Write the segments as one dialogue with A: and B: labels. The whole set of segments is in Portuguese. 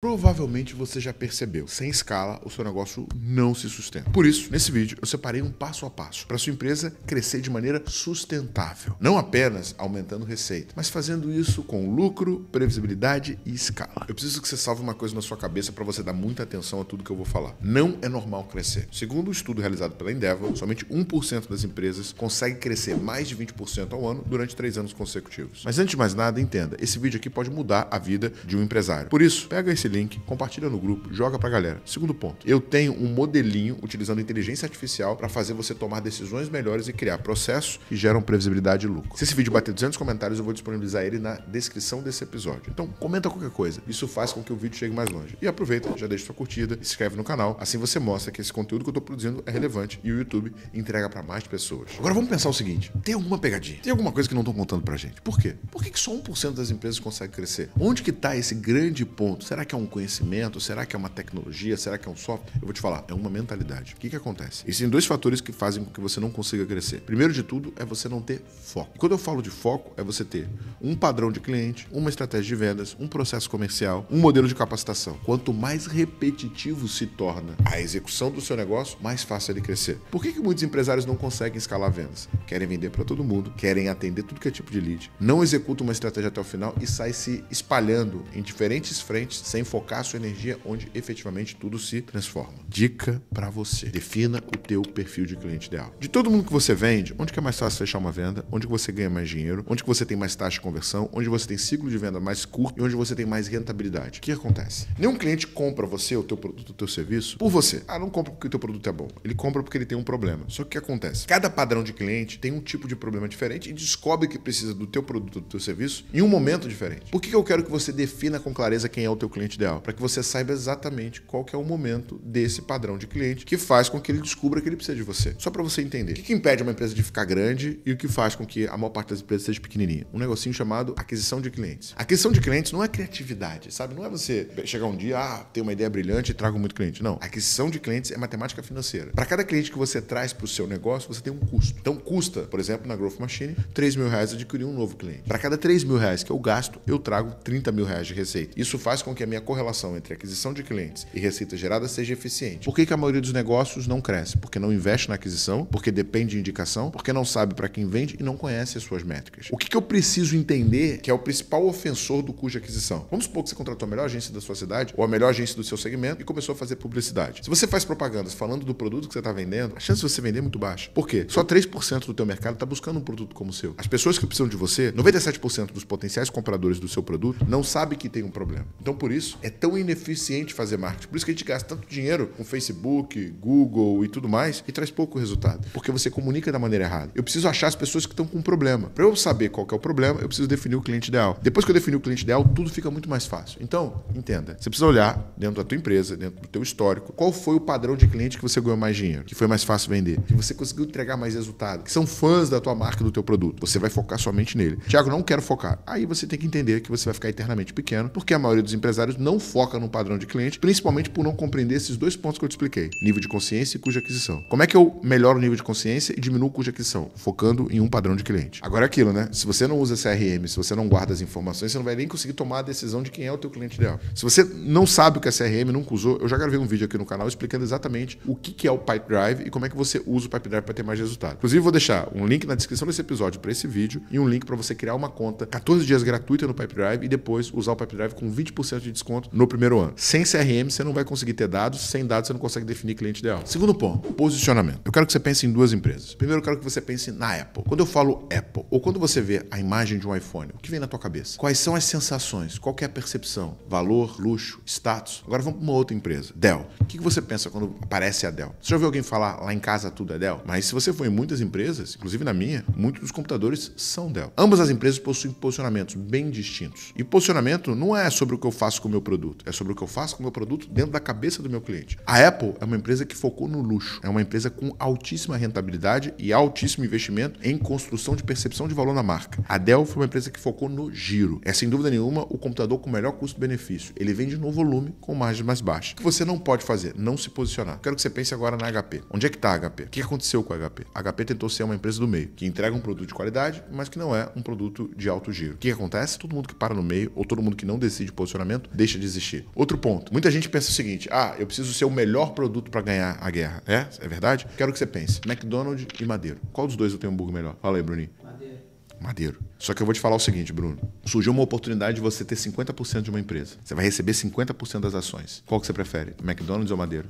A: Provavelmente você já percebeu, sem escala o seu negócio não se sustenta. Por isso, nesse vídeo eu separei um passo a passo para sua empresa crescer de maneira sustentável, não apenas aumentando receita, mas fazendo isso com lucro, previsibilidade e escala. Eu preciso que você salve uma coisa na sua cabeça para você dar muita atenção a tudo que eu vou falar. Não é normal crescer. Segundo um estudo realizado pela Endeavor, somente 1% das empresas consegue crescer mais de 20% ao ano durante três anos consecutivos. Mas antes de mais nada, entenda, esse vídeo aqui pode mudar a vida de um empresário. Por isso, pega esse esse link, compartilha no grupo, joga pra galera. Segundo ponto, eu tenho um modelinho utilizando inteligência artificial para fazer você tomar decisões melhores e criar processos que geram previsibilidade e lucro. Se esse vídeo bater 200 comentários, eu vou disponibilizar ele na descrição desse episódio. Então, comenta qualquer coisa. Isso faz com que o vídeo chegue mais longe. E aproveita, já deixa sua curtida, se inscreve no canal, assim você mostra que esse conteúdo que eu tô produzindo é relevante e o YouTube entrega para mais pessoas. Agora vamos pensar o seguinte, tem alguma pegadinha? Tem alguma coisa que não estão contando pra gente? Por quê? Por que, só 1% das empresas consegue crescer? Onde que tá esse grande ponto? Será que é é um conhecimento? Será que é uma tecnologia? Será que é um software? Eu vou te falar, é uma mentalidade. O que, que acontece? Existem dois fatores que fazem com que você não consiga crescer. Primeiro de tudo é você não ter foco. E quando eu falo de foco, é você ter um padrão de cliente, uma estratégia de vendas, um processo comercial, um modelo de capacitação. Quanto mais repetitivo se torna a execução do seu negócio, mais fácil ele é crescer. Por que, que muitos empresários não conseguem escalar vendas? Querem vender para todo mundo, querem atender tudo que é tipo de lead, não executam uma estratégia até o final e sai se espalhando em diferentes frentes sem focar a sua energia onde efetivamente tudo se transforma. Dica para você. Defina o teu perfil de cliente ideal. De todo mundo que você vende, onde que é mais fácil fechar uma venda? Onde que você ganha mais dinheiro? Onde que você tem mais taxa de conversão? Onde você tem ciclo de venda mais curto e onde você tem mais rentabilidade? O que acontece? Nenhum cliente compra você, o teu produto, o teu serviço por você. Ah, não compra porque o teu produto é bom. Ele compra porque ele tem um problema. Só que o que acontece? Cada padrão de cliente tem um tipo de problema diferente e descobre que precisa do teu produto, do teu serviço em um momento diferente. Por que, que eu quero que você defina com clareza quem é o teu cliente ideal, para que você saiba exatamente qual que é o momento desse padrão de cliente que faz com que ele descubra que ele precisa de você. Só para você entender. O que, que impede uma empresa de ficar grande e o que faz com que a maior parte das empresas seja pequenininha? Um negocinho chamado aquisição de clientes. aquisição de clientes não é criatividade, sabe? Não é você chegar um dia, ah, tem uma ideia brilhante e trago muito cliente. Não. aquisição de clientes é matemática financeira. Para cada cliente que você traz para o seu negócio, você tem um custo. Então, custa, por exemplo, na Growth Machine, 3 mil reais adquirir um novo cliente. Para cada 3 mil reais que eu gasto, eu trago 30 mil reais de receita. Isso faz com que a minha correlação entre aquisição de clientes e receita gerada seja eficiente. Por que, que a maioria dos negócios não cresce? Porque não investe na aquisição, porque depende de indicação, porque não sabe para quem vende e não conhece as suas métricas. O que, que eu preciso entender que é o principal ofensor do custo de aquisição? Vamos supor que você contratou a melhor agência da sua cidade ou a melhor agência do seu segmento e começou a fazer publicidade. Se você faz propagandas falando do produto que você está vendendo, a chance de você vender é muito baixa. Por quê? Só 3% do teu mercado está buscando um produto como o seu. As pessoas que precisam de você, 97% dos potenciais compradores do seu produto, não sabem que tem um problema. Então, por isso, é tão ineficiente fazer marketing. Por isso que a gente gasta tanto dinheiro com Facebook, Google e tudo mais e traz pouco resultado. Porque você comunica da maneira errada. Eu preciso achar as pessoas que estão com um problema. Para eu saber qual é o problema, eu preciso definir o cliente ideal. Depois que eu defini o cliente ideal, tudo fica muito mais fácil. Então, entenda. Você precisa olhar dentro da tua empresa, dentro do teu histórico, qual foi o padrão de cliente que você ganhou mais dinheiro, que foi mais fácil vender, que você conseguiu entregar mais resultado, que são fãs da tua marca, do teu produto. Você vai focar somente nele. Tiago, não quero focar. Aí você tem que entender que você vai ficar eternamente pequeno, porque a maioria dos empresários não não foca no padrão de cliente, principalmente por não compreender esses dois pontos que eu te expliquei: nível de consciência e cuja aquisição. Como é que eu melhoro o nível de consciência e diminuo o cuja aquisição? Focando em um padrão de cliente. Agora é aquilo, né? Se você não usa CRM, se você não guarda as informações, você não vai nem conseguir tomar a decisão de quem é o teu cliente ideal. Se você não sabe o que é CRM, nunca usou, eu já gravei um vídeo aqui no canal explicando exatamente o que é o Pipe Drive e como é que você usa o Pipe Drive para ter mais resultado. Inclusive, vou deixar um link na descrição desse episódio para esse vídeo e um link para você criar uma conta 14 dias gratuita no Pipe Drive e depois usar o Pipe Drive com 20% de desconto no primeiro ano. Sem CRM, você não vai conseguir ter dados, sem dados, você não consegue definir cliente ideal. Segundo ponto, posicionamento. Eu quero que você pense em duas empresas. Primeiro, eu quero que você pense na Apple. Quando eu falo Apple, ou quando você vê a imagem de um iPhone, o que vem na tua cabeça? Quais são as sensações? Qual é a percepção? Valor, luxo, status? Agora vamos para uma outra empresa. Dell. O que você pensa quando aparece a Dell? Você já ouviu alguém falar lá em casa tudo é Dell? Mas se você for em muitas empresas, inclusive na minha, muitos dos computadores são Dell. Ambas as empresas possuem posicionamentos bem distintos. E posicionamento não é sobre o que eu faço com o meu meu produto, é sobre o que eu faço com o meu produto dentro da cabeça do meu cliente. A Apple é uma empresa que focou no luxo, é uma empresa com altíssima rentabilidade e altíssimo investimento em construção de percepção de valor na marca. A Dell foi uma empresa que focou no giro. É sem dúvida nenhuma o computador com melhor custo-benefício. Ele vende no volume com margem mais baixa. O que você não pode fazer? Não se posicionar. Quero que você pense agora na HP. Onde é que está a HP? O que aconteceu com a HP? A HP tentou ser uma empresa do meio, que entrega um produto de qualidade, mas que não é um produto de alto giro. O que acontece? Todo mundo que para no meio ou todo mundo que não decide posicionamento, deixa deixa de existir. Outro ponto. Muita gente pensa o seguinte: ah, eu preciso ser o melhor produto para ganhar a guerra. É? É verdade? Quero que você pense. McDonald's e Madeiro. Qual dos dois eu tenho um hambúrguer melhor? Fala aí, Bruninho. Madeiro. Madeiro. Só que eu vou te falar o seguinte, Bruno. Surgiu uma oportunidade de você ter 50% de uma empresa. Você vai receber 50% das ações. Qual que você prefere? McDonald's ou Madeiro?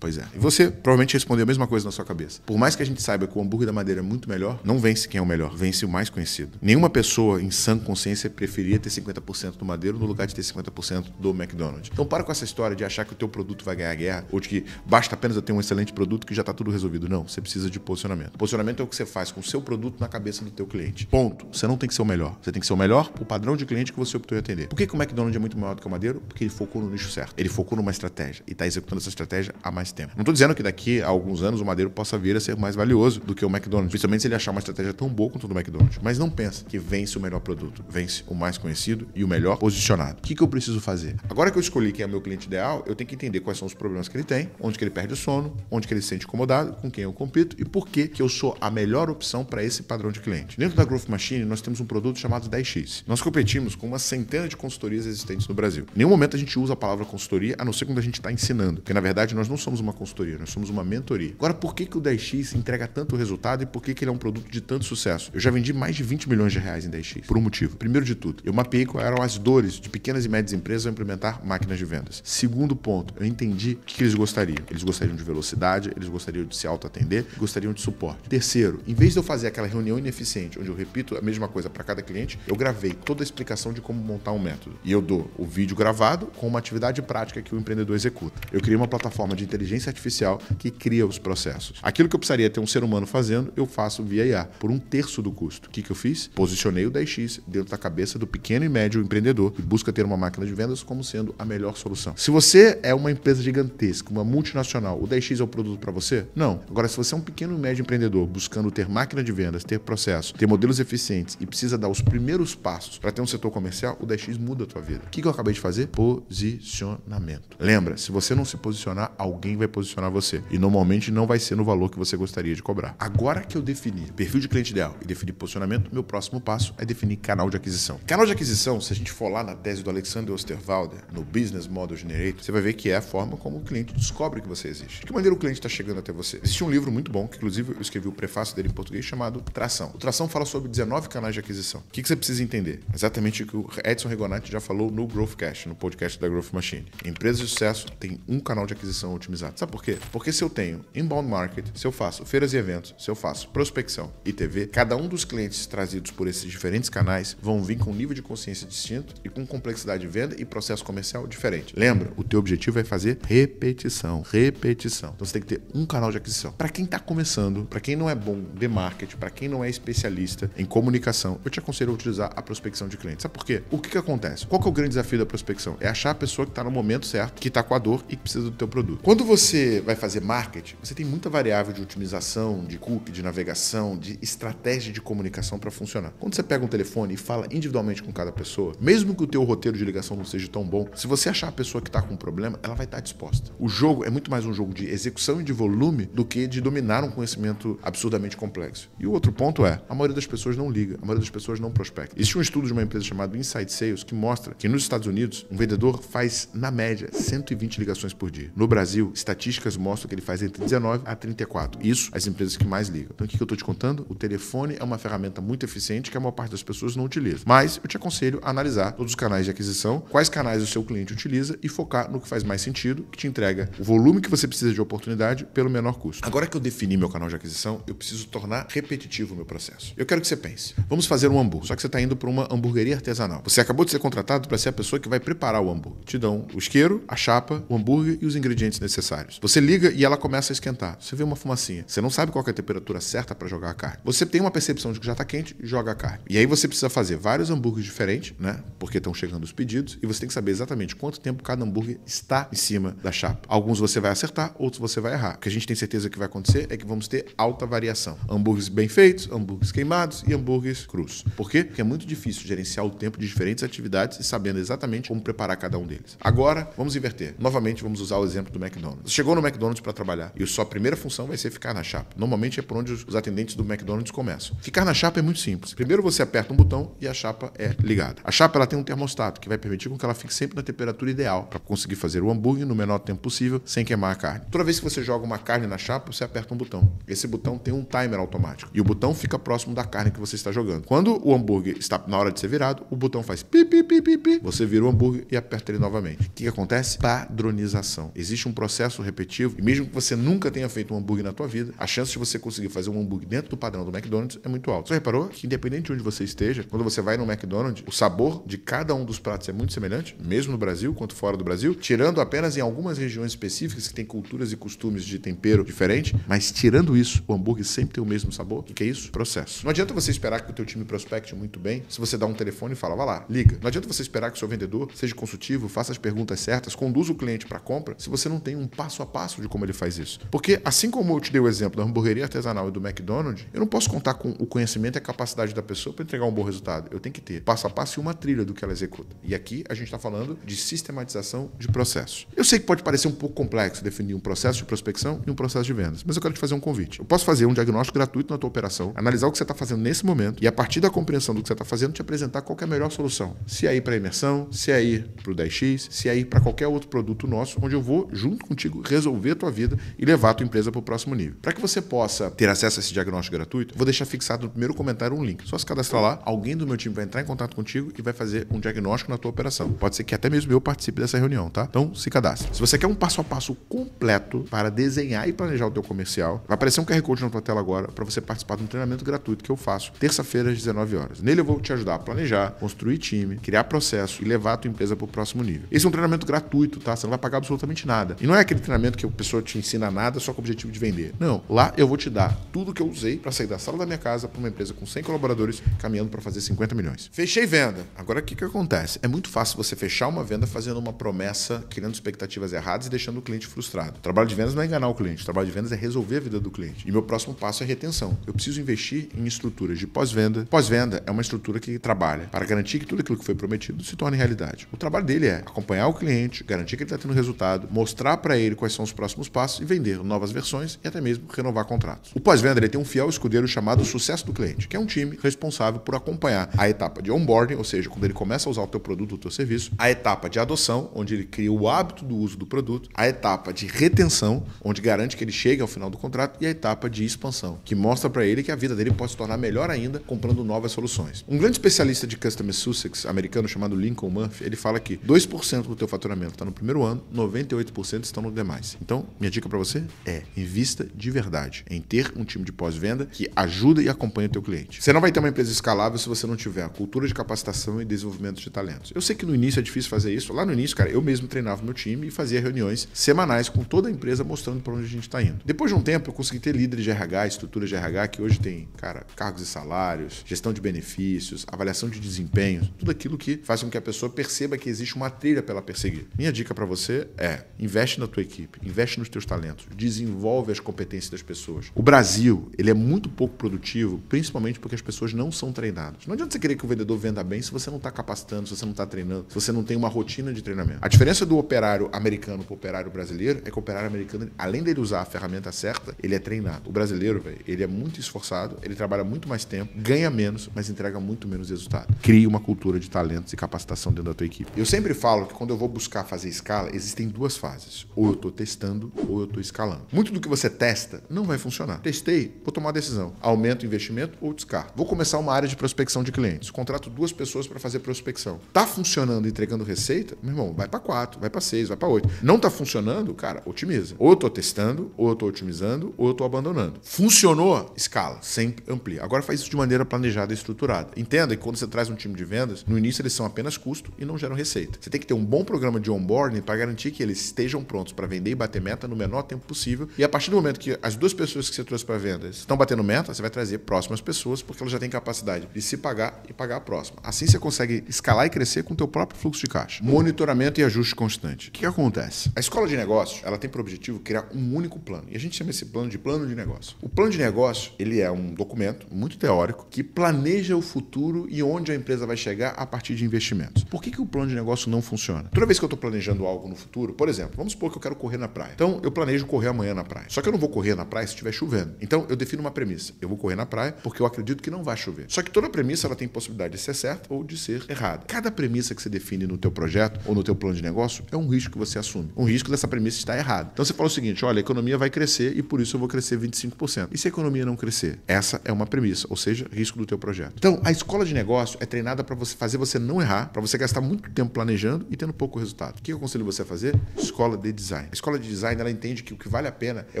A: Pois é. E você provavelmente respondeu a mesma coisa na sua cabeça. Por mais que a gente saiba que o hambúrguer da madeira é muito melhor, não vence quem é o melhor, vence o mais conhecido. Nenhuma pessoa em sã consciência preferia ter 50% do madeiro no lugar de ter 50% do McDonald's. Então para com essa história de achar que o teu produto vai ganhar guerra ou de que basta apenas eu ter um excelente produto que já está tudo resolvido. Não, você precisa de posicionamento. posicionamento é o que você faz com o seu produto na cabeça do teu cliente. Ponto. Você não tem que ser o melhor. Você tem que ser o melhor o padrão de cliente que você optou em atender. Por que, que o McDonald's é muito maior do que o madeiro? Porque ele focou no nicho certo. Ele focou numa estratégia e está executando essa estratégia há mais mais tempo. Não estou dizendo que daqui a alguns anos o Madeiro possa vir a ser mais valioso do que o McDonald's, principalmente se ele achar uma estratégia tão boa quanto o do McDonald's. Mas não pensa que vence o melhor produto, vence o mais conhecido e o melhor posicionado. O que, que eu preciso fazer? Agora que eu escolhi quem é o meu cliente ideal, eu tenho que entender quais são os problemas que ele tem, onde que ele perde o sono, onde que ele se sente incomodado, com quem eu compito e por que, que eu sou a melhor opção para esse padrão de cliente. Dentro da Growth Machine, nós temos um produto chamado 10X. Nós competimos com uma centena de consultorias existentes no Brasil. Em nenhum momento a gente usa a palavra consultoria, a não ser quando a gente está ensinando, porque na verdade nós não somos somos uma consultoria, nós somos uma mentoria. Agora, por que, que o 10x entrega tanto resultado e por que, que ele é um produto de tanto sucesso? Eu já vendi mais de 20 milhões de reais em 10x, por um motivo. Primeiro de tudo, eu mapeei quais eram as dores de pequenas e médias empresas ao implementar máquinas de vendas. Segundo ponto, eu entendi o que eles gostariam. Eles gostariam de velocidade, eles gostariam de se auto atender gostariam de suporte. Terceiro, em vez de eu fazer aquela reunião ineficiente, onde eu repito a mesma coisa para cada cliente, eu gravei toda a explicação de como montar um método. E eu dou o vídeo gravado com uma atividade prática que o empreendedor executa. Eu criei uma plataforma de inteligência inteligência artificial que cria os processos. Aquilo que eu precisaria ter um ser humano fazendo, eu faço via IA, por um terço do custo. O que, que eu fiz? Posicionei o 10x dentro da cabeça do pequeno e médio empreendedor que busca ter uma máquina de vendas como sendo a melhor solução. Se você é uma empresa gigantesca, uma multinacional, o 10x é o produto para você? Não. Agora, se você é um pequeno e médio empreendedor buscando ter máquina de vendas, ter processo, ter modelos eficientes e precisa dar os primeiros passos para ter um setor comercial, o 10x muda a tua vida. O que, que eu acabei de fazer? Posicionamento. Lembra, se você não se posicionar, alguém vai posicionar você. E normalmente não vai ser no valor que você gostaria de cobrar. Agora que eu defini perfil de cliente ideal e defini posicionamento, meu próximo passo é definir canal de aquisição. Canal de aquisição, se a gente for lá na tese do Alexander Osterwalder, no Business Model Generator, você vai ver que é a forma como o cliente descobre que você existe. De que maneira o cliente está chegando até você? Existe um livro muito bom, que inclusive eu escrevi o prefácio dele em português, chamado Tração. O Tração fala sobre 19 canais de aquisição. O que, você precisa entender? Exatamente o que o Edson Rigonati já falou no Growth Cash, no podcast da Growth Machine. Empresas de sucesso têm um canal de aquisição otimizado. Sabe por quê? Porque se eu tenho inbound market, se eu faço feiras e eventos, se eu faço prospecção e TV, cada um dos clientes trazidos por esses diferentes canais vão vir com um nível de consciência distinto e com complexidade de venda e processo comercial diferente. Lembra, o teu objetivo é fazer repetição, repetição. Então você tem que ter um canal de aquisição. Para quem está começando, para quem não é bom de marketing, para quem não é especialista em comunicação, eu te aconselho a utilizar a prospecção de clientes. Sabe por quê? O que, que acontece? Qual que é o grande desafio da prospecção? É achar a pessoa que está no momento certo, que está com a dor e que precisa do teu produto. Quando você você vai fazer marketing, você tem muita variável de otimização, de cookie, de navegação, de estratégia de comunicação para funcionar. Quando você pega um telefone e fala individualmente com cada pessoa, mesmo que o teu roteiro de ligação não seja tão bom, se você achar a pessoa que está com um problema, ela vai estar tá disposta. O jogo é muito mais um jogo de execução e de volume do que de dominar um conhecimento absurdamente complexo. E o outro ponto é, a maioria das pessoas não liga, a maioria das pessoas não prospecta. Existe um estudo de uma empresa chamada Inside Sales que mostra que nos Estados Unidos, um vendedor faz, na média, 120 ligações por dia. No Brasil, estatísticas mostram que ele faz entre 19 a 34. Isso as empresas que mais ligam. Então o que, eu estou te contando? O telefone é uma ferramenta muito eficiente que a maior parte das pessoas não utiliza. Mas eu te aconselho a analisar todos os canais de aquisição, quais canais o seu cliente utiliza e focar no que faz mais sentido, que te entrega o volume que você precisa de oportunidade pelo menor custo. Agora que eu defini meu canal de aquisição, eu preciso tornar repetitivo o meu processo. Eu quero que você pense. Vamos fazer um hambúrguer. Só que você está indo para uma hambúrgueria artesanal. Você acabou de ser contratado para ser a pessoa que vai preparar o hambúrguer. Te dão o isqueiro, a chapa, o hambúrguer e os ingredientes necessários necessários. Você liga e ela começa a esquentar. Você vê uma fumacinha. Você não sabe qual é a temperatura certa para jogar a carne. Você tem uma percepção de que já está quente, joga a carne. E aí você precisa fazer vários hambúrgueres diferentes, né? Porque estão chegando os pedidos e você tem que saber exatamente quanto tempo cada hambúrguer está em cima da chapa. Alguns você vai acertar, outros você vai errar. O que a gente tem certeza que vai acontecer é que vamos ter alta variação. Hambúrgueres bem feitos, hambúrgueres queimados e hambúrgueres crus. Por quê? Porque é muito difícil gerenciar o tempo de diferentes atividades e sabendo exatamente como preparar cada um deles. Agora, vamos inverter. Novamente, vamos usar o exemplo do McDonald's. McDonald's. Chegou no McDonald's para trabalhar e sua primeira função vai ser ficar na chapa. Normalmente é por onde os atendentes do McDonald's começam. Ficar na chapa é muito simples. Primeiro você aperta um botão e a chapa é ligada. A chapa ela tem um termostato que vai permitir que ela fique sempre na temperatura ideal para conseguir fazer o hambúrguer no menor tempo possível sem queimar a carne. Toda vez que você joga uma carne na chapa, você aperta um botão. Esse botão tem um timer automático e o botão fica próximo da carne que você está jogando. Quando o hambúrguer está na hora de ser virado, o botão faz pi pi pi pi, pi. você vira o hambúrguer e aperta ele novamente. O que, que acontece? Padronização. Existe um processo processo repetitivo, e mesmo que você nunca tenha feito um hambúrguer na tua vida, a chance de você conseguir fazer um hambúrguer dentro do padrão do McDonald's é muito alta. Você reparou que independente de onde você esteja, quando você vai no McDonald's, o sabor de cada um dos pratos é muito semelhante, mesmo no Brasil quanto fora do Brasil, tirando apenas em algumas regiões específicas que tem culturas e costumes de tempero diferente, mas tirando isso, o hambúrguer sempre tem o mesmo sabor. O que é isso? Processo. Não adianta você esperar que o teu time prospecte muito bem se você dá um telefone e fala, vá lá, liga. Não adianta você esperar que o seu vendedor seja consultivo, faça as perguntas certas, conduza o cliente para compra, se você não tem um passo a passo de como ele faz isso. Porque, assim como eu te dei o exemplo da hamburgueria artesanal e do McDonald's, eu não posso contar com o conhecimento e a capacidade da pessoa para entregar um bom resultado. Eu tenho que ter passo a passo e uma trilha do que ela executa. E aqui a gente está falando de sistematização de processos. Eu sei que pode parecer um pouco complexo definir um processo de prospecção e um processo de vendas, mas eu quero te fazer um convite. Eu posso fazer um diagnóstico gratuito na tua operação, analisar o que você está fazendo nesse momento e, a partir da compreensão do que você está fazendo, te apresentar qual é a melhor solução. Se é ir para a imersão, se é ir para o 10x, se é ir para qualquer outro produto nosso, onde eu vou, junto contigo, contigo, resolver a tua vida e levar a tua empresa para o próximo nível. Para que você possa ter acesso a esse diagnóstico gratuito, vou deixar fixado no primeiro comentário um link. Só se cadastrar lá, alguém do meu time vai entrar em contato contigo e vai fazer um diagnóstico na tua operação. Pode ser que até mesmo eu participe dessa reunião, tá? Então se cadastre. Se você quer um passo a passo completo para desenhar e planejar o teu comercial, vai aparecer um QR Code na tua tela agora para você participar de um treinamento gratuito que eu faço terça-feira às 19 horas. Nele eu vou te ajudar a planejar, construir time, criar processo e levar a tua empresa para o próximo nível. Esse é um treinamento gratuito, tá? Você não vai pagar absolutamente nada. E não é aquele aquele treinamento que a pessoa te ensina nada só com o objetivo de vender. Não, lá eu vou te dar tudo que eu usei para sair da sala da minha casa para uma empresa com 100 colaboradores caminhando para fazer 50 milhões. Fechei venda. Agora o que, que acontece? É muito fácil você fechar uma venda fazendo uma promessa, criando expectativas erradas e deixando o cliente frustrado. O trabalho de vendas não é enganar o cliente, o trabalho de vendas é resolver a vida do cliente. E meu próximo passo é retenção. Eu preciso investir em estruturas de pós-venda. Pós-venda é uma estrutura que trabalha para garantir que tudo aquilo que foi prometido se torne realidade. O trabalho dele é acompanhar o cliente, garantir que ele está tendo resultado, mostrar para ele ele quais são os próximos passos e vender novas versões e até mesmo renovar contratos. O pós-venda tem um fiel escudeiro chamado Sucesso do Cliente, que é um time responsável por acompanhar a etapa de onboarding, ou seja, quando ele começa a usar o teu produto ou teu serviço, a etapa de adoção, onde ele cria o hábito do uso do produto, a etapa de retenção, onde garante que ele chegue ao final do contrato, e a etapa de expansão, que mostra para ele que a vida dele pode se tornar melhor ainda comprando novas soluções. Um grande especialista de Customer Success americano chamado Lincoln Murphy, ele fala que 2% do teu faturamento está no primeiro ano, 98% estão no demais. Então, minha dica para você é invista de verdade em ter um time de pós-venda que ajuda e acompanha o teu cliente. Você não vai ter uma empresa escalável se você não tiver a cultura de capacitação e desenvolvimento de talentos. Eu sei que no início é difícil fazer isso. Lá no início, cara, eu mesmo treinava meu time e fazia reuniões semanais com toda a empresa mostrando para onde a gente está indo. Depois de um tempo, eu consegui ter líderes de RH, estrutura de RH que hoje tem, cara, cargos e salários, gestão de benefícios, avaliação de desempenho, tudo aquilo que faz com que a pessoa perceba que existe uma trilha pela ela perseguir. Minha dica para você é investe na tua tua equipe, investe nos teus talentos, desenvolve as competências das pessoas. O Brasil, ele é muito pouco produtivo, principalmente porque as pessoas não são treinadas. Não adianta você querer que o vendedor venda bem se você não está capacitando, se você não está treinando, se você não tem uma rotina de treinamento. A diferença do operário americano para o operário brasileiro é que o operário americano, além dele usar a ferramenta certa, ele é treinado. O brasileiro, velho, ele é muito esforçado, ele trabalha muito mais tempo, ganha menos, mas entrega muito menos resultado. Crie uma cultura de talentos e capacitação dentro da tua equipe. Eu sempre falo que quando eu vou buscar fazer escala, existem duas fases. Ou ou eu estou testando ou eu estou escalando. Muito do que você testa não vai funcionar. Testei, vou tomar a decisão. Aumento o investimento ou descarto. Vou começar uma área de prospecção de clientes. Contrato duas pessoas para fazer prospecção. Tá funcionando entregando receita? Meu irmão, vai para quatro, vai para seis, vai para oito. Não tá funcionando? Cara, otimiza. Ou eu estou testando, ou eu estou otimizando, ou eu estou abandonando. Funcionou? Escala, sempre amplia. Agora faz isso de maneira planejada e estruturada. Entenda que quando você traz um time de vendas, no início eles são apenas custo e não geram receita. Você tem que ter um bom programa de onboarding para garantir que eles estejam prontos para vender e bater meta no menor tempo possível. E a partir do momento que as duas pessoas que você trouxe para vendas estão batendo meta, você vai trazer próximas pessoas, porque elas já têm capacidade de se pagar e pagar a próxima. Assim você consegue escalar e crescer com o teu próprio fluxo de caixa. Monitoramento e ajuste constante. O que acontece? A escola de negócios, ela tem por objetivo criar um único plano. E a gente chama esse plano de plano de negócio. O plano de negócio, ele é um documento muito teórico que planeja o futuro e onde a empresa vai chegar a partir de investimentos. Por que, que o plano de negócio não funciona? Toda vez que eu estou planejando algo no futuro, por exemplo, vamos supor que eu quero quero correr na praia. Então eu planejo correr amanhã na praia. Só que eu não vou correr na praia se estiver chovendo. Então eu defino uma premissa. Eu vou correr na praia porque eu acredito que não vai chover. Só que toda premissa ela tem possibilidade de ser certa ou de ser errada. Cada premissa que você define no teu projeto ou no teu plano de negócio é um risco que você assume. Um risco dessa premissa estar errada. Então você fala o seguinte, olha, a economia vai crescer e por isso eu vou crescer 25%. E se a economia não crescer? Essa é uma premissa, ou seja, risco do teu projeto. Então, a escola de negócio é treinada para você fazer você não errar, para você gastar muito tempo planejando e tendo pouco resultado. O que eu aconselho você a fazer? Escola de design design. A escola de design ela entende que o que vale a pena é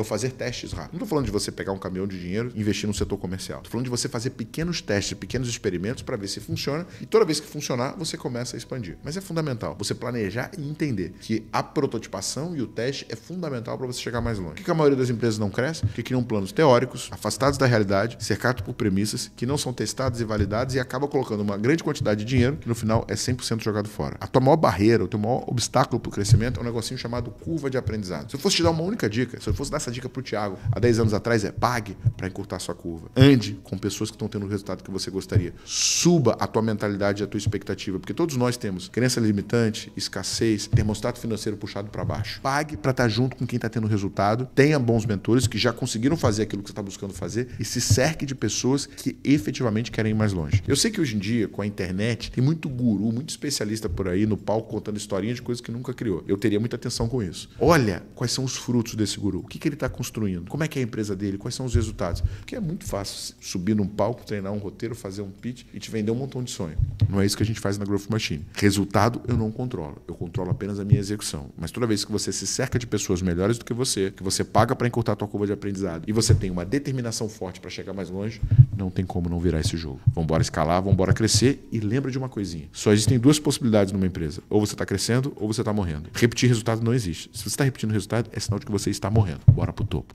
A: o fazer testes rápidos. Não estou falando de você pegar um caminhão de dinheiro e investir no setor comercial. Estou falando de você fazer pequenos testes, pequenos experimentos para ver se funciona e toda vez que funcionar, você começa a expandir. Mas é fundamental você planejar e entender que a prototipação e o teste é fundamental para você chegar mais longe. Por que a maioria das empresas não cresce? Porque criam planos teóricos, afastados da realidade, cercados por premissas que não são testadas e validadas e acaba colocando uma grande quantidade de dinheiro que no final é 100% jogado fora. A tua maior barreira, o teu maior obstáculo para o crescimento é um negocinho chamado curva curva de aprendizado. Se eu fosse te dar uma única dica, se eu fosse dar essa dica para o Thiago há 10 anos atrás, é pague para encurtar sua curva. Ande com pessoas que estão tendo o resultado que você gostaria. Suba a tua mentalidade e a tua expectativa, porque todos nós temos crença limitante, escassez, termostato financeiro puxado para baixo. Pague para estar tá junto com quem está tendo resultado, tenha bons mentores que já conseguiram fazer aquilo que você está buscando fazer e se cerque de pessoas que efetivamente querem ir mais longe. Eu sei que hoje em dia, com a internet, tem muito guru, muito especialista por aí no palco contando historinha de coisas que nunca criou. Eu teria muita atenção com isso olha quais são os frutos desse guru, o que, que ele está construindo, como é que é a empresa dele, quais são os resultados. Porque é muito fácil subir num palco, treinar um roteiro, fazer um pitch e te vender um montão de sonho. Não é isso que a gente faz na Growth Machine. Resultado eu não controlo, eu controlo apenas a minha execução. Mas toda vez que você se cerca de pessoas melhores do que você, que você paga para encurtar a tua curva de aprendizado e você tem uma determinação forte para chegar mais longe, não tem como não virar esse jogo. Vamos escalar, vamos crescer e lembra de uma coisinha. Só existem duas possibilidades numa empresa. Ou você está crescendo ou você está morrendo. Repetir resultado não existe. Se se você está repetindo o resultado, é sinal de que você está morrendo. Bora pro topo.